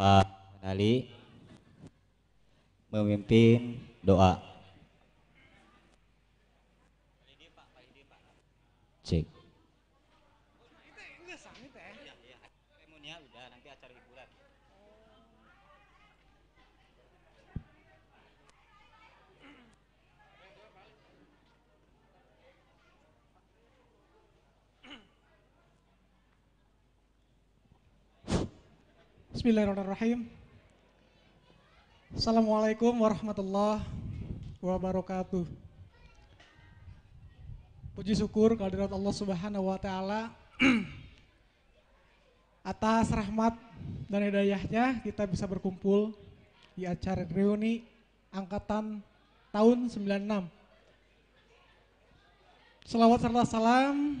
Pak Manali memimpin doa. Cek. Iya, iya. Bismillahirrahmanirrahim. Assalamualaikum warahmatullahi wabarakatuh. Puji syukur kehadirat Allah Subhanahu wa taala atas rahmat dan hidayahnya kita bisa berkumpul di acara reuni angkatan tahun 96. Selawat serta salam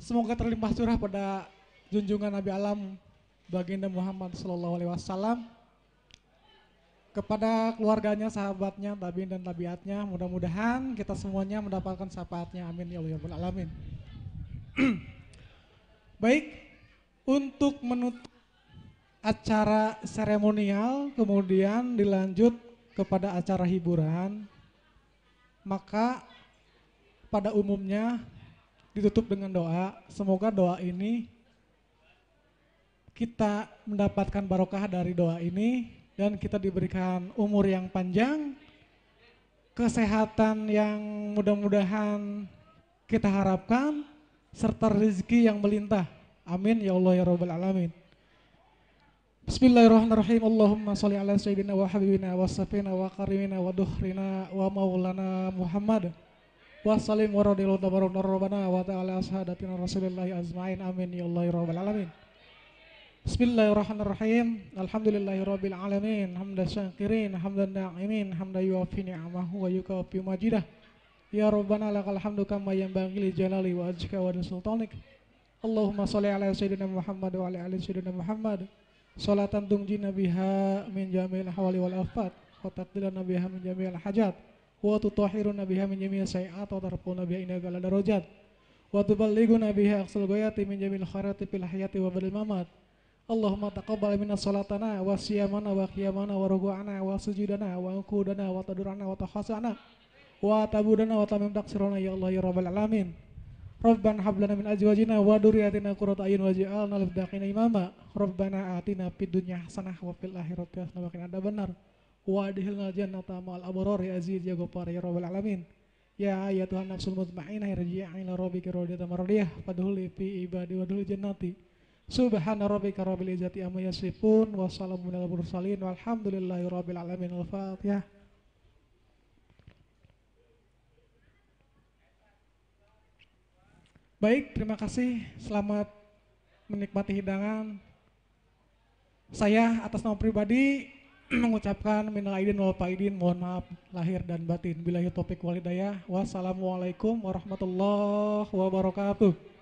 semoga terlimpah curah pada junjungan Nabi alam baginda Muhammad Sallallahu Alaihi Wasallam kepada keluarganya, sahabatnya, tabiin dan tabiatnya. Mudah-mudahan kita semuanya mendapatkan syafaatnya. Amin ya Allah alamin. Baik, untuk menutup acara seremonial kemudian dilanjut kepada acara hiburan, maka pada umumnya ditutup dengan doa. Semoga doa ini kita mendapatkan barokah dari doa ini dan kita diberikan umur yang panjang, kesehatan yang mudah-mudahan kita harapkan, serta rezeki yang melintah. Amin ya Allah ya Rabbal Alamin. Bismillahirrahmanirrahim. Allahumma salli ala sayyidina wa habibina wa safina wa karimina wa duhrina wa maulana Muhammad. Wassalim wa radiyallahu Wa rabbana wa ta'ala ashadatina rasulillahi azmain. Amin ya Allah ya Rabbal Alamin. Bismillahirrahmanirrahim. Alhamdulillahirabbil alamin. Hamdan syakirin, hamdan na'imin, hamdan yuwaffi ni'amahu wa yukafi majidah. Ya Rabbana lakal hamdu kama yanbaghi li jalali wa wa sultanik. Allahumma shalli ala sayyidina Muhammad wa ala ali sayyidina Muhammad. Salatan tungji nabiha min jami'il hawali wal afat wa taqdilana nabiha min jami'il hajat wa tutahhiru nabiha min jami'il sayiat wa tarfuna biha ila darajat wa tuballighu nabiha aqsal ghayati min jami'il kharati fil hayati wa bil mamat. Allahumma taqabbal minna salatana wa siyamana wa qiyamana wa rugu'ana wa sujudana wa ukudana wa tadurana wa tahasana wa tabudana wa tamim taksirana ya Allah ya rabbal alamin Rabbana hablana min azwajina wa dhurriyyatina kurata ayin wa ji'alna muttaqina imama Rabbana atina fid dunya hasanah wa fil akhirat hasanah wa qina adzabannar wa adkhilna jannata ma'al abrar ya aziz ya ghafar ya rabbal alamin Ya ayatuhan nafsul mutmainah irji'a ila rabbika radiyatan mardiyah fadkhuli fi ibadi wa jannati Subhana rabbika rabbil izzati amma yasifun wa salamun ala mursalin walhamdulillahi rabbil alamin al-Fatihah. Baik, terima kasih. Selamat menikmati hidangan. Saya atas nama pribadi mengucapkan minal aidin wal faidin mohon maaf lahir dan batin. Billahi topik walidayah. Wassalamualaikum warahmatullahi wabarakatuh.